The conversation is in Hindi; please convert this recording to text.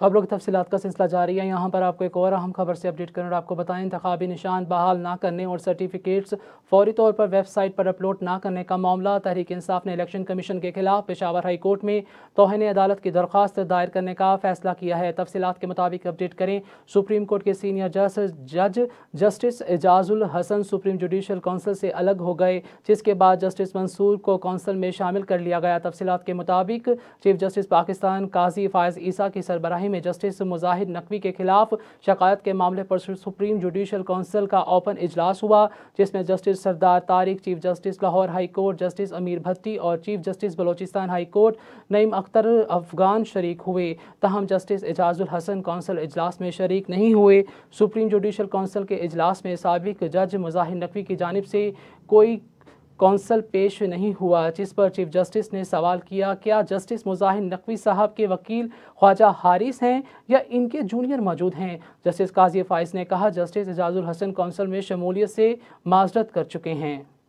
खबरों की तफसीत का सिलसिला जारी है यहाँ पर आपको एक और अहम खबर से अपडेट करें और आपको बताएं इंतबी निशान बहाल ना करने और सर्टिफिकेट्स फौरी तौर पर वेबसाइट पर अपलोड ना करने का मामला तहरीक इंसाफ ने इलेक्शन कमीशन के खिलाफ पेशावर हाई कोर्ट में तोहन अदालत की दरख्वास्त दायर करने का फैसला किया है तफसीत के मुताबिक अपडेट करें सुप्रीम कोर्ट के सीनियर जज जज जस्टिस एजाजुल हसन सुप्रीम जुडिशल काउंसिल से अलग हो गए जिसके बाद जस्टिस मंसूर को काउंसिल में शामिल कर लिया गया तफसीत के मुताबिक चीफ जस्टिस पाकिस्तान काजी फायज ईसा की सरबराही में जस्टिस मुजाहिद नकवी के खिलाफ शिकायत के मामले पर सुप्रीम जुडिशल काउंसिल का ओपन इजलास हुआ जिसमें justice Sardar Tariq chief justice Lahore High Court justice Amir Bhatti और chief justice Balochistan High Court Naeem Akhtar Afghan शरीक हुए तहम जस्टिस एजाजुल हसन काउंसिल इजलास में शरीक नहीं हुए सुप्रीम जुडिशल काउंसिल के इजलास में सबक जज मुजाहिद नकवी की जानब से कोई कौंसल पेश नहीं हुआ जिस पर चीफ जस्टिस ने सवाल किया क्या जस्टिस मुजाहिद नकवी साहब के वकील ख्वाजा हारिस हैं या इनके जूनियर मौजूद हैं जस्टिस काजी फ़ाइज ने कहा जस्टिस एजाजुल हसन कौंसल में शमूलियत से माजरत कर चुके हैं